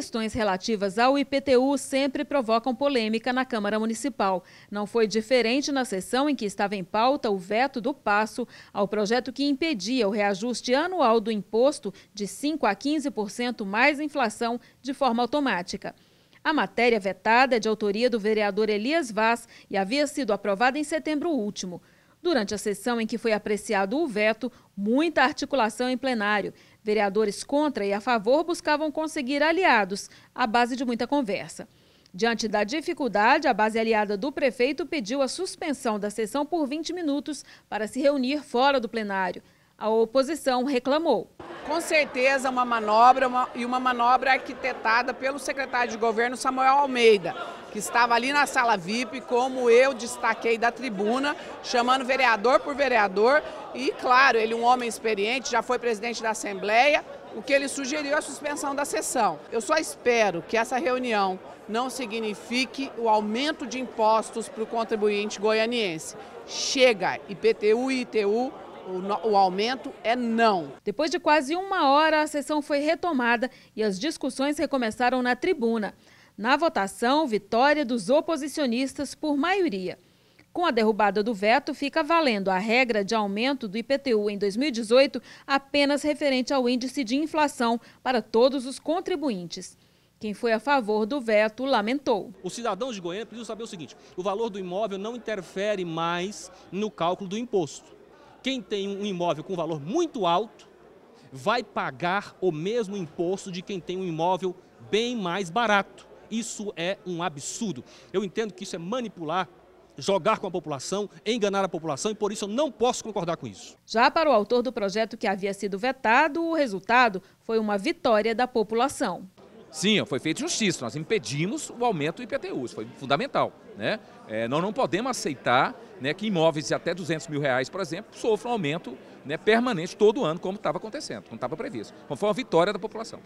Questões relativas ao IPTU sempre provocam polêmica na Câmara Municipal. Não foi diferente na sessão em que estava em pauta o veto do passo ao projeto que impedia o reajuste anual do imposto de 5 a 15% mais inflação de forma automática. A matéria vetada é de autoria do vereador Elias Vaz e havia sido aprovada em setembro último. Durante a sessão em que foi apreciado o veto, muita articulação em plenário. Vereadores contra e a favor buscavam conseguir aliados, à base de muita conversa. Diante da dificuldade, a base aliada do prefeito pediu a suspensão da sessão por 20 minutos para se reunir fora do plenário. A oposição reclamou. Com certeza, uma manobra uma, e uma manobra arquitetada pelo secretário de governo Samuel Almeida, que estava ali na sala VIP, como eu destaquei da tribuna, chamando vereador por vereador. E, claro, ele, um homem experiente, já foi presidente da Assembleia, o que ele sugeriu é a suspensão da sessão. Eu só espero que essa reunião não signifique o aumento de impostos para o contribuinte goianiense. Chega! IPTU e ITU o, o, aumento é não. Depois de quase uma hora, a sessão foi retomada e as discussões recomeçaram na tribuna. Na votação, vitória dos oposicionistas por maioria. Com a derrubada do veto, fica valendo a regra de aumento do IPTU em 2018 apenas referente ao índice de inflação para todos os contribuintes. Quem foi a favor do veto lamentou. Os cidadãos de Goiânia precisam saber o seguinte: o valor do imóvel não interfere mais no cálculo do imposto. Quem tem um imóvel com valor muito alto vai pagar o mesmo imposto de quem tem um imóvel bem mais barato. Isso é um absurdo. Eu entendo que isso é manipular jogar com a população, enganar a população e por isso eu não posso concordar com isso. Já para o autor do projeto que havia sido vetado, o resultado foi uma vitória da população. Sim, foi feito justiça. Nós impedimos o aumento do IPTU, isso foi fundamental. Né? É, nós não podemos aceitar né, que imóveis de até 200 mil reais, por exemplo, sofram aumento né, permanente todo ano, como estava acontecendo, como estava previsto. Então, foi uma vitória da população.